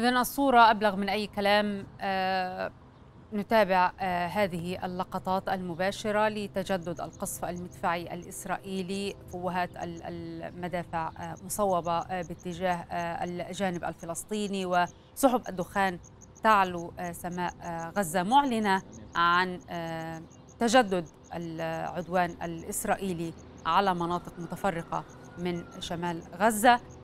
إذا الصورة أبلغ من أي كلام آه نتابع آه هذه اللقطات المباشرة لتجدد القصف المدفعي الإسرائيلي فوهات المدافع آه مصوبة آه باتجاه آه، الجانب الفلسطيني وسحب الدخان تعلو آه، سماء آه، غزة معلنة عن تجدد العدوان الإسرائيلي على مناطق متفرقة من شمال غزة